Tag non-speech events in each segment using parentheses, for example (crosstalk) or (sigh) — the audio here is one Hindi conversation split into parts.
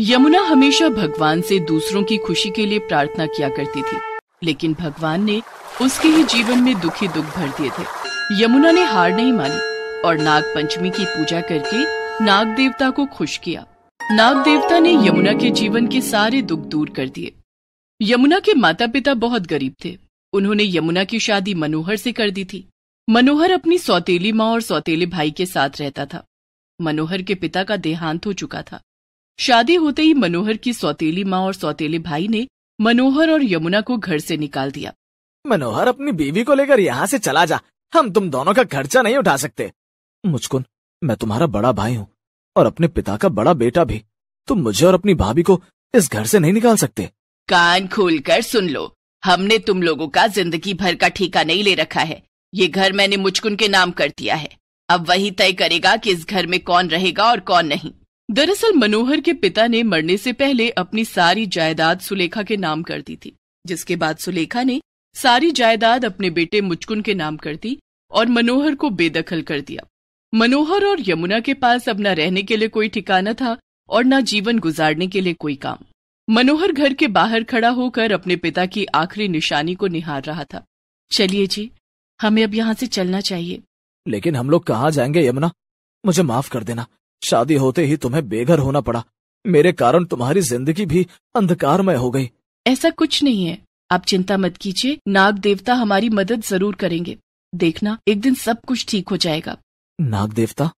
यमुना हमेशा भगवान से दूसरों की खुशी के लिए प्रार्थना किया करती थी लेकिन भगवान ने उसके ही जीवन में दुखी दुख भर दिए थे यमुना ने हार नहीं मानी और नाग पंचमी की पूजा करके नाग देवता को खुश किया नाग देवता ने यमुना के जीवन के सारे दुख दूर कर दिए यमुना के माता पिता बहुत गरीब थे उन्होंने यमुना की शादी मनोहर से कर दी थी मनोहर अपनी सौतेली माँ और सौतेले भाई के साथ रहता था मनोहर के पिता का देहांत हो चुका था शादी होते ही मनोहर की सौतेली माँ और सौतेले भाई ने मनोहर और यमुना को घर से निकाल दिया मनोहर अपनी बीवी को लेकर यहाँ से चला जा हम तुम दोनों का खर्चा नहीं उठा सकते मुझकुन मैं तुम्हारा बड़ा भाई हूँ और अपने पिता का बड़ा बेटा भी तुम मुझे और अपनी भाभी को इस घर से नहीं निकाल सकते कान खोल कर सुन लो हमने तुम लोगों का जिंदगी भर का ठेका नहीं ले रखा है ये घर मैंने मुचकुन के नाम कर दिया है अब वही तय करेगा कि इस घर में कौन रहेगा और कौन नहीं दरअसल मनोहर के पिता ने मरने से पहले अपनी सारी जायदाद सुलेखा के नाम कर दी थी जिसके बाद सुलेखा ने सारी जायदाद अपने बेटे मुचकुन के नाम कर दी और मनोहर को बेदखल कर दिया मनोहर और यमुना के पास अब न रहने के लिए कोई ठिकाना था और न जीवन गुजारने के लिए कोई काम मनोहर घर के बाहर खड़ा होकर अपने पिता की आखिरी निशानी को निहार रहा था चलिए जी हमें अब यहाँ से चलना चाहिए लेकिन हम लोग कहाँ जाएंगे यमुना मुझे माफ कर देना शादी होते ही तुम्हें बेघर होना पड़ा मेरे कारण तुम्हारी जिंदगी भी अंधकारमय हो गई ऐसा कुछ नहीं है आप चिंता मत कीजिए नाग देवता हमारी मदद जरूर करेंगे देखना एक दिन सब कुछ ठीक हो जाएगा नाग देवता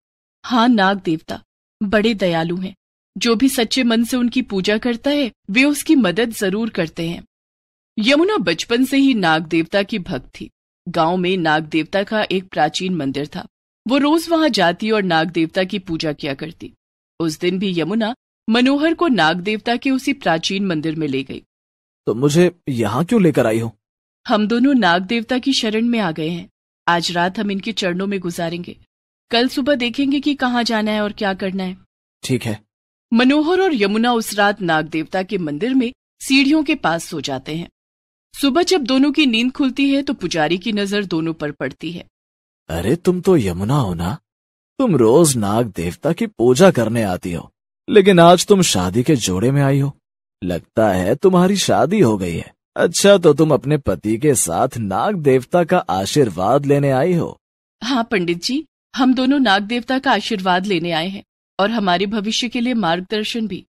हाँ नाग देवता बड़े दयालु हैं जो भी सच्चे मन से उनकी पूजा करता है वे उसकी मदद जरूर करते हैं यमुना बचपन से ही नाग देवता की भक्त थी गांव में नाग देवता का एक प्राचीन मंदिर था वो रोज वहां जाती और नाग देवता की पूजा किया करती उस दिन भी यमुना मनोहर को नाग देवता के उसी प्राचीन मंदिर में ले गई तो मुझे यहाँ क्यों लेकर आई हो हम दोनों नाग देवता की शरण में आ गए हैं आज रात हम इनके चरणों में गुजारेंगे कल सुबह देखेंगे कि कहाँ जाना है और क्या करना है ठीक है मनोहर और यमुना उस रात नाग देवता के मंदिर में सीढ़ियों के पास सो जाते हैं सुबह जब दोनों की नींद खुलती है तो पुजारी की नजर दोनों पर पड़ती है अरे तुम तो यमुना हो ना तुम रोज नाग देवता की पूजा करने आती हो लेकिन आज तुम शादी के जोड़े में आई हो लगता है तुम्हारी शादी हो गई है अच्छा तो तुम अपने पति के साथ नाग देवता का आशीर्वाद लेने आई हो हाँ पंडित जी हम दोनों नाग देवता का आशीर्वाद लेने आए हैं और हमारे भविष्य के लिए मार्गदर्शन भी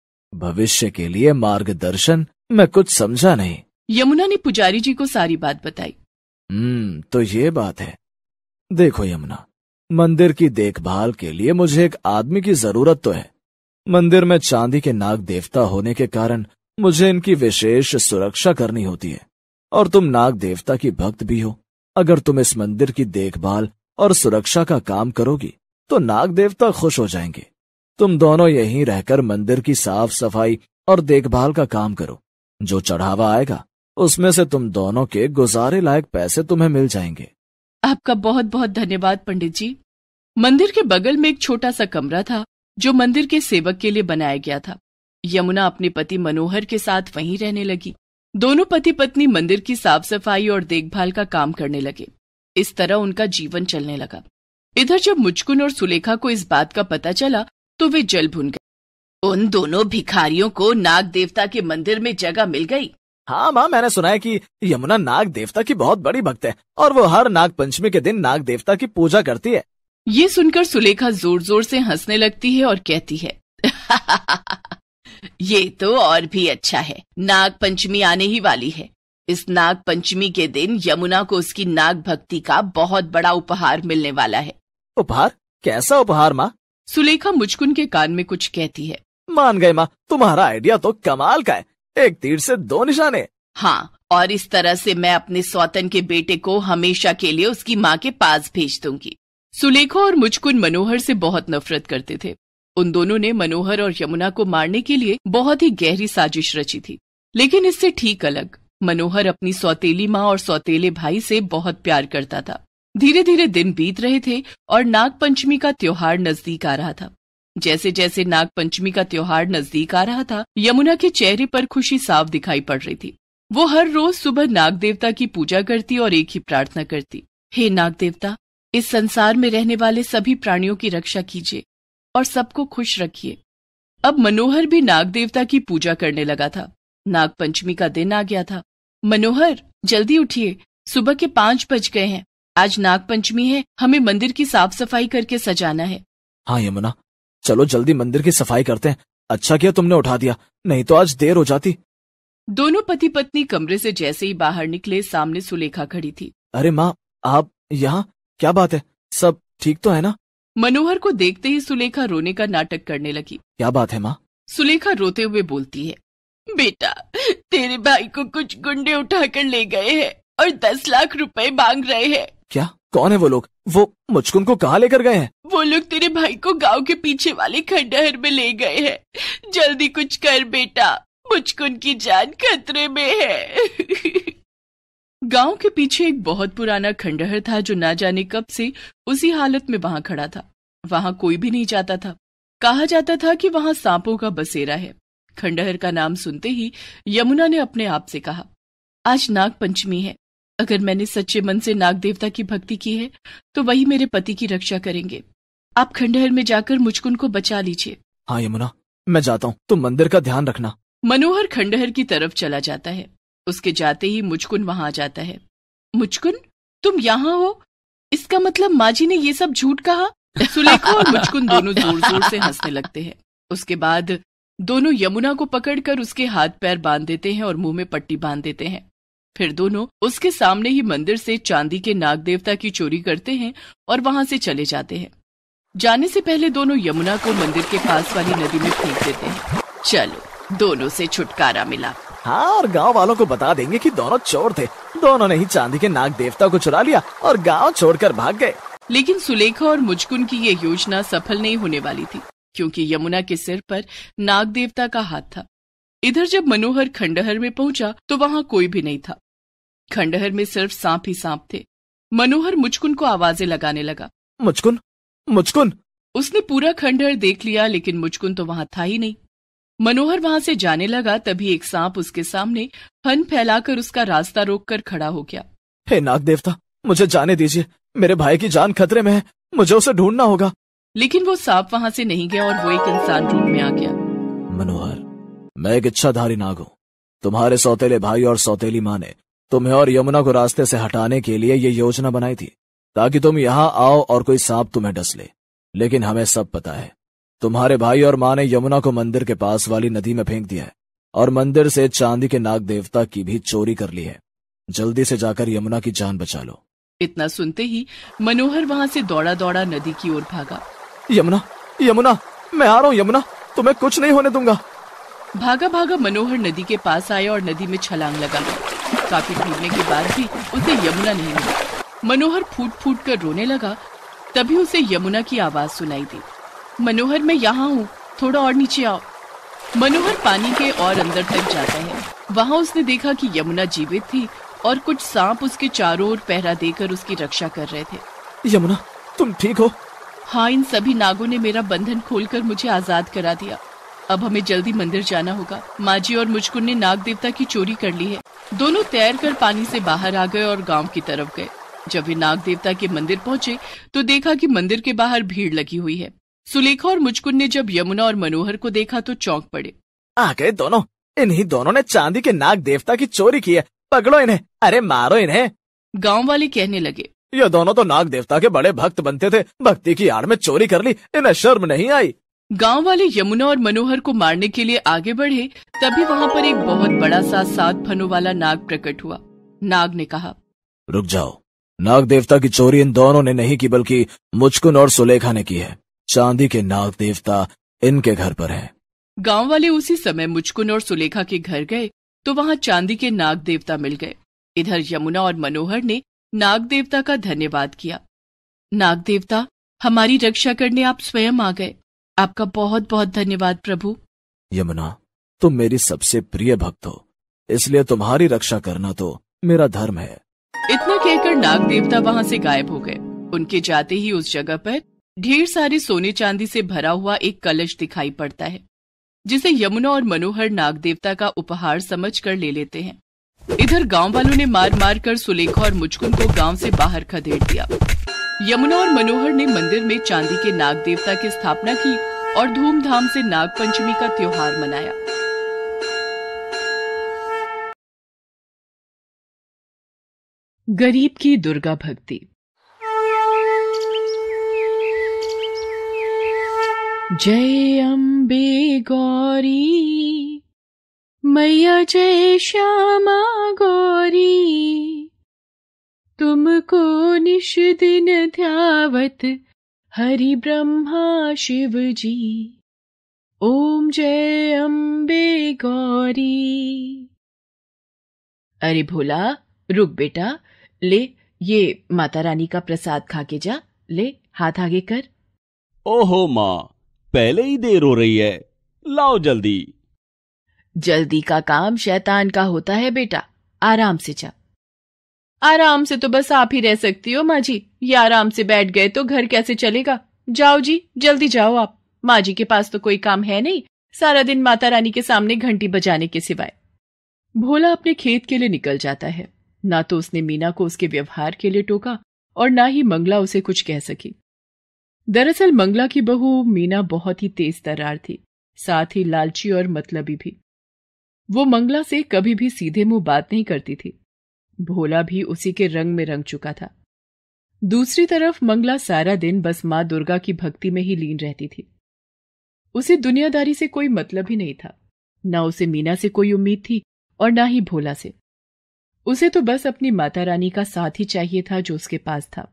भविष्य के लिए मार्गदर्शन मैं कुछ समझा नहीं यमुना ने पुजारी जी को सारी बात बताई हम्म तो ये बात है देखो यमुना मंदिर की देखभाल के लिए मुझे एक आदमी की जरूरत तो है मंदिर में चांदी के नाग देवता होने के कारण मुझे इनकी विशेष सुरक्षा करनी होती है और तुम नाग देवता की भक्त भी हो अगर तुम इस मंदिर की देखभाल और सुरक्षा का काम करोगी तो नाग देवता खुश हो जाएंगे तुम दोनों यहीं रहकर मंदिर की साफ सफाई और देखभाल का काम करो जो चढ़ावा आएगा उसमें से तुम दोनों के गुजारे लायक पैसे तुम्हें मिल जाएंगे आपका बहुत बहुत धन्यवाद पंडित जी मंदिर के बगल में एक छोटा सा कमरा था जो मंदिर के सेवक के लिए बनाया गया था यमुना अपने पति मनोहर के साथ वहीं रहने लगी दोनों पति पत्नी मंदिर की साफ सफाई और देखभाल का काम करने लगे इस तरह उनका जीवन चलने लगा इधर जब मुचकुन और सुलेखा को इस बात का पता चला तो वे जल भुन गए उन दोनों भिखारियों को नाग देवता के मंदिर में जगह मिल गई हाँ माँ मैंने सुना है कि यमुना नाग देवता की बहुत बड़ी भक्त है और वो हर नाग पंचमी के दिन नाग देवता की पूजा करती है ये सुनकर सुलेखा जोर जोर से हंसने लगती है और कहती है (laughs) ये तो और भी अच्छा है नाग पंचमी आने ही वाली है इस नाग पंचमी के दिन यमुना को उसकी नाग भक्ति का बहुत बड़ा उपहार मिलने वाला है उपहार कैसा उपहार माँ सुलेखा मुचकुन के कान में कुछ कहती है मान गए माँ तुम्हारा आइडिया तो कमाल का है एक तीर से दो निशाने हाँ और इस तरह से मैं अपने सौतन के बेटे को हमेशा के लिए उसकी माँ के पास भेज दूंगी सुलेखा और मुचकुन मनोहर से बहुत नफरत करते थे उन दोनों ने मनोहर और यमुना को मारने के लिए बहुत ही गहरी साजिश रची थी लेकिन इससे ठीक अलग मनोहर अपनी सौतेली माँ और सौतेले भाई से बहुत प्यार करता था धीरे धीरे दिन बीत रहे थे और नाग पंचमी का त्योहार नजदीक आ रहा था जैसे जैसे नाग पंचमी का त्योहार नजदीक आ रहा था यमुना के चेहरे पर खुशी साफ दिखाई पड़ रही थी वो हर रोज सुबह नाग देवता की पूजा करती और एक ही प्रार्थना करती हे नाग देवता इस संसार में रहने वाले सभी प्राणियों की रक्षा कीजिए और सबको खुश रखिए अब मनोहर भी नाग देवता की पूजा करने लगा था नाग पंचमी का दिन आ गया था मनोहर जल्दी उठिए सुबह के पांच बज गए हैं आज नाग पंचमी है हमें मंदिर की साफ सफाई करके सजाना है हाँ यमुना चलो जल्दी मंदिर की सफाई करते हैं अच्छा किया तुमने उठा दिया नहीं तो आज देर हो जाती दोनों पति पत्नी कमरे से जैसे ही बाहर निकले सामने सुलेखा खड़ी थी अरे माँ आप यहाँ क्या बात है सब ठीक तो है ना मनोहर को देखते ही सुलेखा रोने का नाटक करने लगी क्या बात है माँ सुलेखा रोते हुए बोलती है बेटा तेरे भाई को कुछ गुंडे उठा कर ले गए हैं और दस लाख रुपए मांग रहे हैं क्या कौन है वो लोग वो मुचकुन को कहाँ लेकर गए हैं वो लोग तेरे भाई को गांव के पीछे वाले खंडहर में ले गए हैं जल्दी कुछ कर बेटा मुचकुन की जान खतरे में है गांव के पीछे एक बहुत पुराना खंडहर था जो ना जाने कब से उसी हालत में वहां खड़ा था वहां कोई भी नहीं जाता था कहा जाता था कि वहां सांपों का बसेरा है खंडहर का नाम सुनते ही यमुना ने अपने आप से कहा आज नाग पंचमी है अगर मैंने सच्चे मन से नाग देवता की भक्ति की है तो वही मेरे पति की रक्षा करेंगे आप खंडहर में जाकर मुझकुन को बचा लीजिए हाँ यमुना मैं जाता हूँ तुम मंदिर का ध्यान रखना मनोहर खंडहर की तरफ चला जाता है उसके जाते ही मुचकुन वहाँ आ जाता है मुचकुन तुम यहाँ हो इसका मतलब माजी ने ये सब झूठ कहा सुलेखा और मुचकुन दोनों जोर जोर से हंसने लगते हैं उसके बाद दोनों यमुना को पकड़कर उसके हाथ पैर बांध देते हैं और मुंह में पट्टी बांध देते हैं फिर दोनों उसके सामने ही मंदिर से चांदी के नाग देवता की चोरी करते हैं और वहां से चले जाते हैं जाने से पहले दोनों यमुना को मंदिर के पास वाली नदी में फेंक देते हैं चलो दोनों से छुटकारा मिला हाँ और गांव वालों को बता देंगे कि दोनों चोर थे दोनों ने ही चांदी के नाग देवता को चुरा लिया और गांव छोड़कर भाग गए लेकिन सुलेखा और मुचकुन की ये योजना सफल नहीं होने वाली थी क्योंकि यमुना के सिर पर नाग देवता का हाथ था इधर जब मनोहर खंडहर में पहुंचा तो वहां कोई भी नहीं था खंडहर में सिर्फ सांप ही सांप थे मनोहर मुचकुन को आवाजें लगाने लगा मुचकुन मुचकुन उसने पूरा खंडहर देख लिया लेकिन मुचकुन तो वहां था ही नहीं मनोहर वहां से जाने लगा तभी एक सांप उसके सामने हन फैलाकर उसका रास्ता रोककर खड़ा हो गया हे नाग देवता मुझे जाने दीजिए मेरे भाई की जान खतरे में है मुझे उसे ढूंढना होगा लेकिन वो सांप वहां से नहीं गया और वो एक इंसान रूप में आ गया मनोहर मैं एक इच्छाधारी नाग हूँ तुम्हारे सौतेले भाई और सौतेली माँ ने तुम्हें और यमुना को रास्ते से हटाने के लिए ये योजना बनाई थी ताकि तुम यहाँ आओ और कोई सांप तुम्हें डस ले लेकिन हमें सब पता है तुम्हारे भाई और माँ ने यमुना को मंदिर के पास वाली नदी में फेंक दिया है और मंदिर से चांदी के नाग देवता की भी चोरी कर ली है जल्दी से जाकर यमुना की जान बचा लो इतना सुनते ही मनोहर वहाँ से दौड़ा दौड़ा नदी की ओर भागा यमुना यमुना मैं आ रहा हूँ यमुना तुम्हें कुछ नहीं होने दूंगा भागा भागा मनोहर नदी के पास आया और नदी में छलांग लगा काफी ढूंढने के बाद भी उसे यमुना नहीं मिली मनोहर फूट फूट कर रोने लगा तभी उसे यमुना की आवाज सुनाई दी मनोहर मैं यहाँ हूँ थोड़ा और नीचे आओ मनोहर पानी के और अंदर तक जाता है वहाँ उसने देखा कि यमुना जीवित थी और कुछ सांप उसके चारों ओर पहरा देकर उसकी रक्षा कर रहे थे यमुना तुम ठीक हो हाँ इन सभी नागों ने मेरा बंधन खोलकर मुझे आजाद करा दिया अब हमें जल्दी मंदिर जाना होगा माँ जी और मुझकुन ने नाग देवता की चोरी कर ली है दोनों तैर कर पानी से बाहर आ गए और गांव की तरफ गए जब वे नाग देवता के मंदिर पहुंचे तो देखा कि मंदिर के बाहर भीड़ लगी हुई है सुलेखा और मुचकुन ने जब यमुना और मनोहर को देखा तो चौंक पड़े आ गए दोनों इन्हीं दोनों ने चांदी के नाग देवता की चोरी की है पकड़ो इन्हें अरे मारो इन्हें गांव वाले कहने लगे ये दोनों तो नाग देवता के बड़े भक्त बनते थे भक्ति की आड़ में चोरी कर ली इन्हें शर्म नहीं आई गांव वाले यमुना और मनोहर को मारने के लिए आगे बढ़े तभी वहां पर एक बहुत बड़ा सा सात फनों वाला नाग प्रकट हुआ नाग ने कहा रुक जाओ नाग देवता की चोरी इन दोनों ने नहीं की बल्कि मुचकुन और सुलेखा ने की है चांदी के नाग देवता इनके घर पर है गांव वाले उसी समय मुचकुन और सुलेखा के घर गए तो वहाँ चांदी के नाग देवता मिल गए इधर यमुना और मनोहर ने नाग देवता का धन्यवाद किया नाग देवता हमारी रक्षा करने आप स्वयं आ गए आपका बहुत बहुत धन्यवाद प्रभु यमुना तुम मेरी सबसे प्रिय भक्त हो इसलिए तुम्हारी रक्षा करना तो मेरा धर्म है इतना कहकर नाग देवता वहाँ से गायब हो गए उनके जाते ही उस जगह पर ढेर सारे सोने चांदी से भरा हुआ एक कलश दिखाई पड़ता है जिसे यमुना और मनोहर नाग देवता का उपहार समझ कर ले लेते हैं इधर गांव वालों ने मार मार कर सुलेखा और मुचकुन को गांव से बाहर खदेड़ दिया यमुना और मनोहर ने मंदिर में चांदी के नाग देवता की स्थापना की और धूमधाम से नागपंचमी का त्योहार मनाया गरीब की दुर्गा भक्ति जय अम्बे गौरी मैया जय श्यामा गौरी तुमको निश दिन ध्यावत हरि ब्रह्मा शिव जी ओम जय अम्बे गौरी अरे भोला रुक बेटा ले ये माता रानी का प्रसाद खा के जा ले हाथ आगे कर ओहो माँ पहले ही देर हो रही है लाओ जल्दी जल्दी का काम शैतान का होता है बेटा आराम से जा आराम से तो बस आप ही रह सकती हो माँ जी ये आराम से बैठ गए तो घर कैसे चलेगा जाओ जी जल्दी जाओ आप माँ जी के पास तो कोई काम है नहीं सारा दिन माता रानी के सामने घंटी बजाने के सिवाय भोला अपने खेत के लिए निकल जाता है ना तो उसने मीना को उसके व्यवहार के लिए टोका और ना ही मंगला उसे कुछ कह सकी दरअसल मंगला की बहू मीना बहुत ही तेज तरार थी साथ ही लालची और मतलबी भी वो मंगला से कभी भी सीधे मुंह बात नहीं करती थी भोला भी उसी के रंग में रंग चुका था दूसरी तरफ मंगला सारा दिन बस माँ दुर्गा की भक्ति में ही लीन रहती थी उसे दुनियादारी से कोई मतलब ही नहीं था ना उसे मीना से कोई उम्मीद थी और ना ही भोला से उसे तो बस अपनी माता रानी का साथ ही चाहिए था जो उसके पास था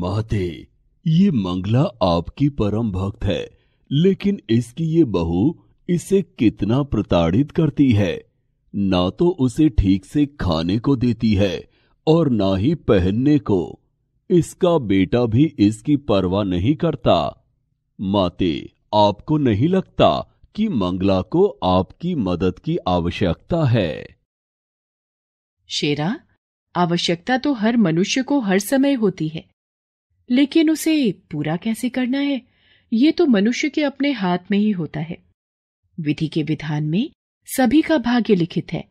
माते ये मंगला आपकी परम भक्त है लेकिन इसकी ये बहू इसे कितना प्रताड़ित करती है ना तो उसे ठीक से खाने को देती है और ना ही पहनने को इसका बेटा भी इसकी परवाह नहीं करता माते आपको नहीं लगता कि मंगला को आपकी मदद की आवश्यकता है शेरा आवश्यकता तो हर मनुष्य को हर समय होती है लेकिन उसे पूरा कैसे करना है ये तो मनुष्य के अपने हाथ में ही होता है विधि के विधान में सभी का भाग्य लिखित है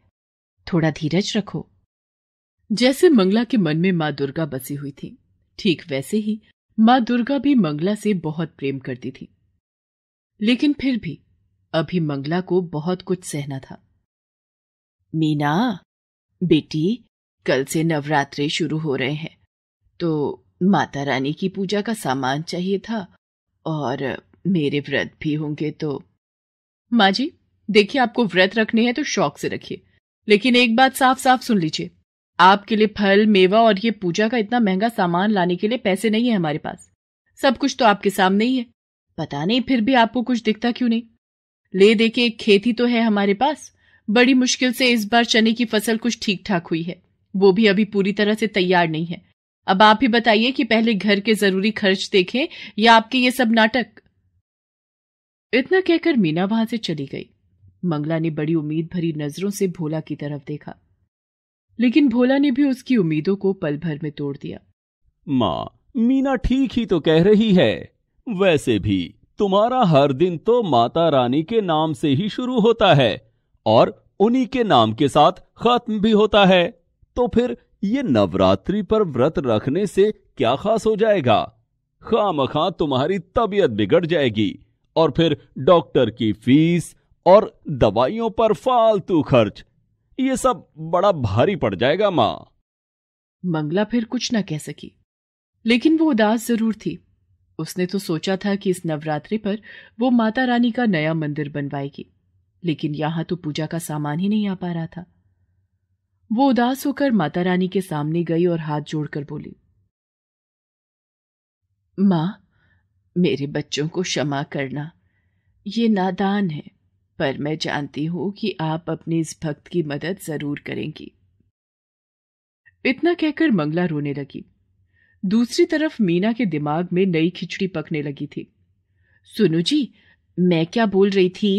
थोड़ा धीरज रखो जैसे मंगला के मन में माँ दुर्गा बसी हुई थी ठीक वैसे ही माँ दुर्गा भी मंगला से बहुत प्रेम करती थी लेकिन फिर भी अभी मंगला को बहुत कुछ सहना था मीना बेटी कल से नवरात्रे शुरू हो रहे हैं तो माता रानी की पूजा का सामान चाहिए था और मेरे व्रत भी होंगे तो माँ जी देखिए आपको व्रत रखने हैं तो शौक से रखिए लेकिन एक बात साफ साफ सुन लीजिए आपके लिए फल मेवा और ये पूजा का इतना महंगा सामान लाने के लिए पैसे नहीं है हमारे पास सब कुछ तो आपके सामने ही है पता नहीं फिर भी आपको कुछ दिखता क्यों नहीं ले दे के एक खेती तो है हमारे पास बड़ी मुश्किल से इस बार चने की फसल कुछ ठीक ठाक हुई है वो भी अभी पूरी तरह से तैयार नहीं है अब आप ही बताइए कि पहले घर के जरूरी खर्च देखें या आपके ये सब नाटक इतना कहकर मीना वहां से चली गई मंगला ने बड़ी उम्मीद भरी नजरों से भोला की तरफ देखा लेकिन भोला ने भी उसकी उम्मीदों को पल भर में तोड़ दिया माँ मीना ठीक ही तो कह रही है वैसे भी तुम्हारा हर दिन तो माता रानी के नाम से ही शुरू होता है और उन्हीं के नाम के साथ खत्म भी होता है तो फिर ये नवरात्रि पर व्रत रखने से क्या खास हो जाएगा खाम तुम्हारी तबीयत बिगड़ जाएगी और फिर डॉक्टर की फीस और दवाइयों पर फालतू खर्च ये सब बड़ा भारी पड़ जाएगा माँ मंगला फिर कुछ ना कह सकी लेकिन वो उदास जरूर थी उसने तो सोचा था कि इस नवरात्रि पर वो माता रानी का नया मंदिर बनवाएगी लेकिन यहां तो पूजा का सामान ही नहीं आ पा रहा था वो उदास होकर माता रानी के सामने गई और हाथ जोड़कर बोली मां मेरे बच्चों को क्षमा करना ये नादान है पर मैं जानती हूं कि आप अपने इस भक्त की मदद जरूर करेंगी इतना कहकर मंगला रोने लगी दूसरी तरफ मीना के दिमाग में नई खिचड़ी पकने लगी थी सुनो जी मैं क्या बोल रही थी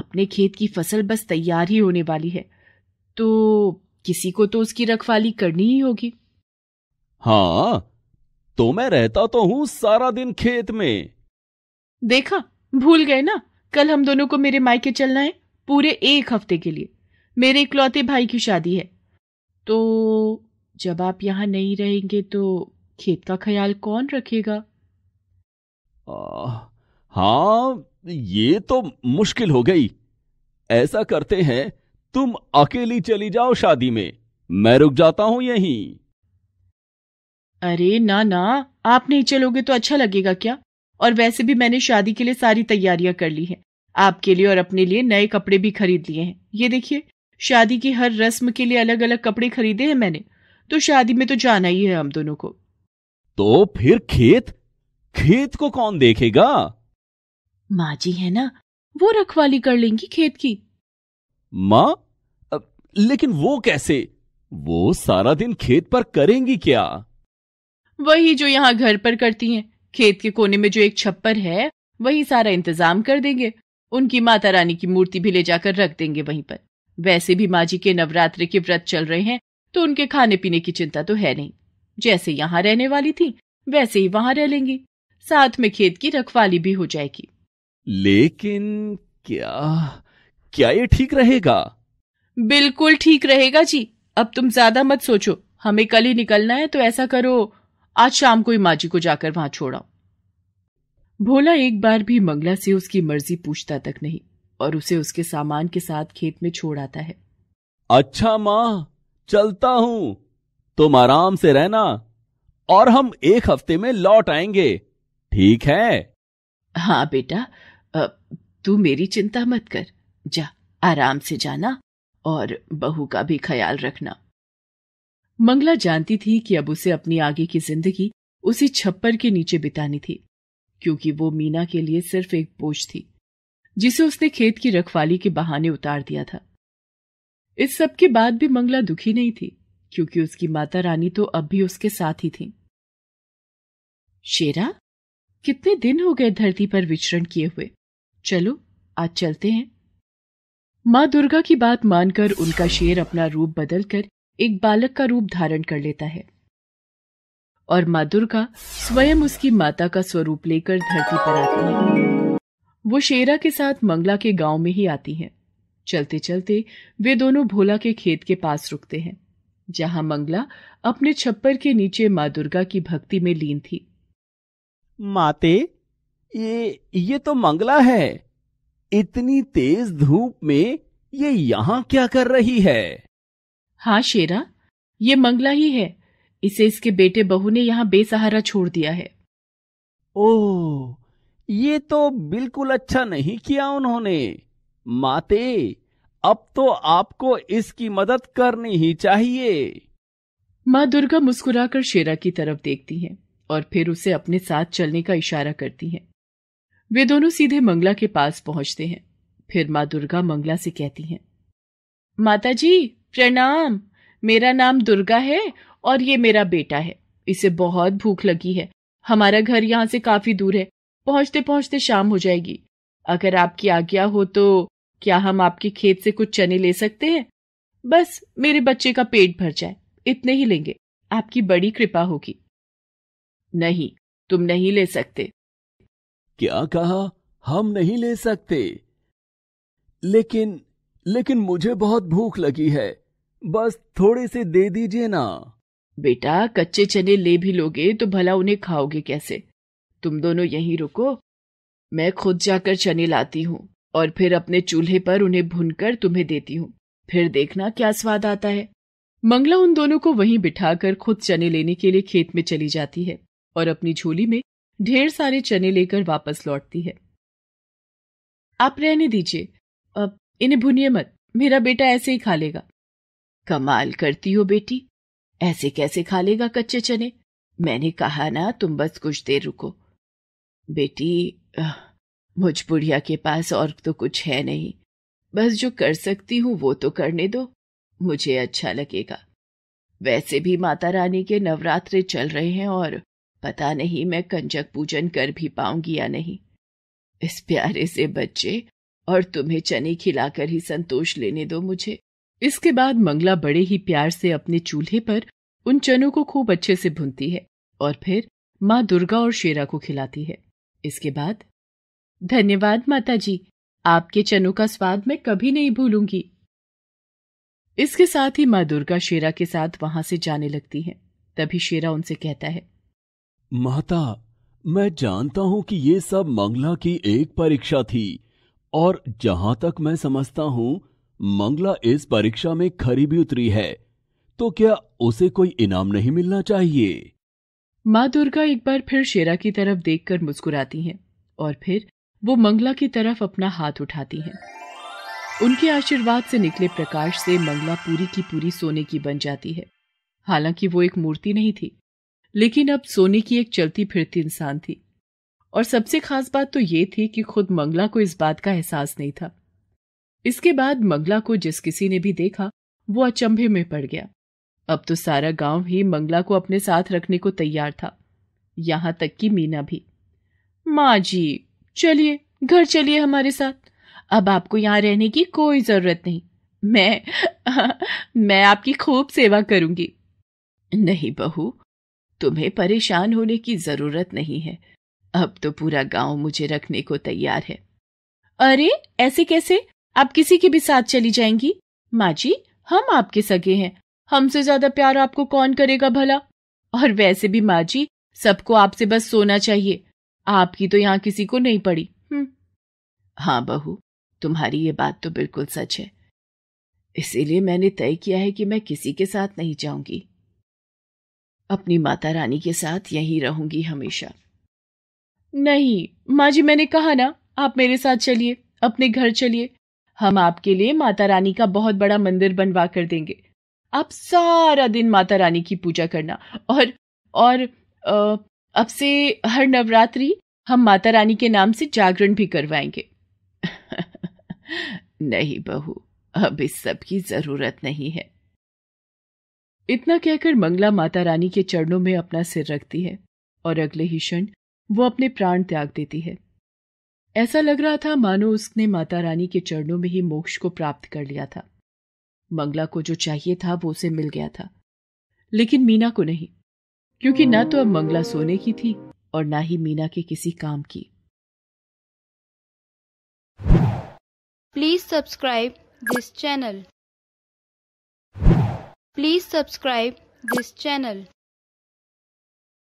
अपने खेत की फसल बस तैयार ही होने वाली है तो किसी को तो उसकी रखवाली करनी ही होगी हाँ तो मैं रहता तो हूं सारा दिन खेत में देखा भूल गए ना कल हम दोनों को मेरे मायके चलना है पूरे एक हफ्ते के लिए मेरे इकलौते भाई की शादी है तो जब आप यहाँ नहीं रहेंगे तो खेत का ख्याल कौन रखेगा आ, हाँ ये तो मुश्किल हो गई ऐसा करते हैं तुम अकेली चली जाओ शादी में मैं रुक जाता हूं यहीं अरे ना ना आप नहीं चलोगे तो अच्छा लगेगा क्या और वैसे भी मैंने शादी के लिए सारी तैयारियां कर ली हैं आपके लिए और अपने लिए नए कपड़े भी खरीद लिए हैं ये देखिए शादी की हर रस्म के लिए अलग अलग कपड़े खरीदे हैं मैंने तो शादी में तो जाना ही है हम दोनों को तो फिर खेत खेत को कौन देखेगा माँ जी है ना वो रखवाली कर लेंगी खेत की माँ लेकिन वो कैसे वो सारा दिन खेत पर करेंगी क्या वही जो यहाँ घर पर करती हैं खेत के कोने में जो एक छप्पर है वही सारा इंतजाम कर देंगे उनकी माता रानी की मूर्ति भी ले जाकर रख देंगे वहीं पर वैसे भी माँ जी के नवरात्र के व्रत चल रहे हैं तो उनके खाने पीने की चिंता तो है नहीं जैसे यहाँ रहने वाली थी वैसे ही वहां रह लेंगी साथ में खेत की रखवाली भी हो जाएगी लेकिन क्या क्या ये ठीक रहेगा बिल्कुल ठीक रहेगा जी अब तुम ज्यादा मत सोचो हमें कल ही निकलना है तो ऐसा करो आज शाम को ही माँ जी को जाकर वहां छोड़ाओ भोला एक बार भी मंगला से उसकी मर्जी पूछता तक नहीं और उसे उसके सामान के साथ खेत में छोड़ आता है अच्छा माँ चलता हूँ तुम आराम से रहना और हम एक हफ्ते में लौट आएंगे ठीक है हाँ बेटा तू मेरी चिंता मत कर जा आराम से जाना और बहू का भी ख्याल रखना मंगला जानती थी कि अब उसे अपनी आगे की जिंदगी उसी छप्पर के नीचे बितानी थी क्योंकि वो मीना के लिए सिर्फ एक बोझ थी जिसे उसने खेत की रखवाली के बहाने उतार दिया था इस सब के बाद भी मंगला दुखी नहीं थी क्योंकि उसकी माता रानी तो अब भी उसके साथ ही थी शेरा कितने दिन हो गए धरती पर विचरण किए हुए चलो आज चलते हैं माँ दुर्गा की बात मानकर उनका शेर अपना रूप बदलकर एक बालक का रूप धारण कर लेता है और माँ दुर्गा स्वयं उसकी माता का स्वरूप लेकर धरती पर आती है वो शेरा के साथ मंगला के गांव में ही आती हैं। चलते चलते वे दोनों भोला के खेत के पास रुकते हैं जहां मंगला अपने छप्पर के नीचे माँ दुर्गा की भक्ति में लीन थी माते ये ये तो मंगला है इतनी तेज धूप में ये यहाँ क्या कर रही है हाँ शेरा ये मंगला ही है इसे इसके बेटे बहू ने यहाँ बेसहारा छोड़ दिया है ओह ये तो बिल्कुल अच्छा नहीं किया उन्होंने माते अब तो आपको इसकी मदद करनी ही चाहिए माँ दुर्गा मुस्कुराकर शेरा की तरफ देखती हैं और फिर उसे अपने साथ चलने का इशारा करती हैं वे दोनों सीधे मंगला के पास पहुंचते हैं फिर माँ दुर्गा मंगला से कहती हैं माता जी प्रणाम मेरा नाम दुर्गा है और ये मेरा बेटा है इसे बहुत भूख लगी है हमारा घर यहाँ से काफी दूर है पहुंचते पहुंचते शाम हो जाएगी अगर आपकी आज्ञा हो तो क्या हम आपके खेत से कुछ चने ले सकते हैं बस मेरे बच्चे का पेट भर जाए इतने ही लेंगे आपकी बड़ी कृपा होगी नहीं तुम नहीं ले सकते क्या कहा हम नहीं ले सकते लेकिन लेकिन मुझे बहुत भूख लगी है बस थोड़े से दे दीजिए ना बेटा कच्चे चने ले भी लोगे तो भला उन्हें खाओगे कैसे तुम दोनों यहीं रुको मैं खुद जाकर चने लाती हूँ और फिर अपने चूल्हे पर उन्हें भुनकर तुम्हें देती हूँ फिर देखना क्या स्वाद आता है मंगला उन दोनों को वहीं बिठाकर खुद चने लेने के लिए खेत में चली जाती है और अपनी झोली में ढेर सारे चने लेकर वापस लौटती है आप रहने दीजिए अब इन्हें भुनिए मत मेरा बेटा ऐसे ही खा लेगा कमाल करती हो बेटी ऐसे कैसे खा लेगा कच्चे चने मैंने कहा ना तुम बस कुछ देर रुको बेटी मुझ बुढ़िया के पास और तो कुछ है नहीं बस जो कर सकती हूँ वो तो करने दो मुझे अच्छा लगेगा वैसे भी माता रानी के नवरात्रे चल रहे हैं और पता नहीं मैं कंजक पूजन कर भी पाऊंगी या नहीं इस प्यारे से बच्चे और तुम्हें चने खिलाकर ही संतोष लेने दो मुझे इसके बाद मंगला बड़े ही प्यार से अपने चूल्हे पर उन चनों को खूब अच्छे से भूनती है और फिर माँ दुर्गा और शेरा को खिलाती है इसके बाद धन्यवाद माता जी आपके चनों का स्वाद मैं कभी नहीं भूलूंगी इसके साथ ही माँ दुर्गा शेरा के साथ वहां से जाने लगती है तभी शेरा उनसे कहता है माता मैं जानता हूं कि ये सब मंगला की एक परीक्षा थी और जहां तक मैं समझता हूं मंगला इस परीक्षा में खरी भी उतरी है तो क्या उसे कोई इनाम नहीं मिलना चाहिए माँ दुर्गा एक बार फिर शेरा की तरफ देखकर मुस्कुराती हैं और फिर वो मंगला की तरफ अपना हाथ उठाती हैं उनके आशीर्वाद से निकले प्रकाश से मंगला पूरी की पूरी सोने की बन जाती है हालांकि वो एक मूर्ति नहीं थी लेकिन अब सोने की एक चलती फिरती इंसान थी और सबसे खास बात तो ये थी कि खुद मंगला को इस बात का एहसास नहीं था इसके बाद मंगला को जिस किसी ने भी देखा वो अचंभे में पड़ गया अब तो सारा गांव ही मंगला को अपने साथ रखने को तैयार था यहां तक कि मीना भी माँ जी चलिए घर चलिए हमारे साथ अब आपको यहाँ रहने की कोई जरूरत नहीं मैं आ, (laughs) मैं आपकी खूब सेवा करूंगी नहीं बहू तुम्हें परेशान होने की जरूरत नहीं है अब तो पूरा गांव मुझे रखने को तैयार है अरे ऐसे कैसे आप किसी के भी साथ चली जाएंगी माँ जी हम आपके सगे हैं हमसे ज्यादा प्यार आपको कौन करेगा भला और वैसे भी माँ जी सबको आपसे बस सोना चाहिए आपकी तो यहाँ किसी को नहीं पड़ी हम्म। हाँ बहू तुम्हारी ये बात तो बिल्कुल सच है इसीलिए मैंने तय किया है कि मैं किसी के साथ नहीं जाऊंगी अपनी माता रानी के साथ यहीं रहूंगी हमेशा नहीं माँ जी मैंने कहा ना आप मेरे साथ चलिए अपने घर चलिए हम आपके लिए माता रानी का बहुत बड़ा मंदिर बनवा कर देंगे आप सारा दिन माता रानी की पूजा करना और और अब से हर नवरात्रि हम माता रानी के नाम से जागरण भी करवाएंगे (laughs) नहीं बहू अब इस सब की जरूरत नहीं है इतना कहकर मंगला माता रानी के चरणों में अपना सिर रखती है और अगले ही क्षण वो अपने प्राण त्याग देती है ऐसा लग रहा था मानो उसने माता रानी के चरणों में ही मोक्ष को प्राप्त कर लिया था मंगला को जो चाहिए था वो उसे मिल गया था लेकिन मीना को नहीं क्योंकि ना तो अब मंगला सोने की थी और ना ही मीना के किसी काम की please subscribe this channel please subscribe this channel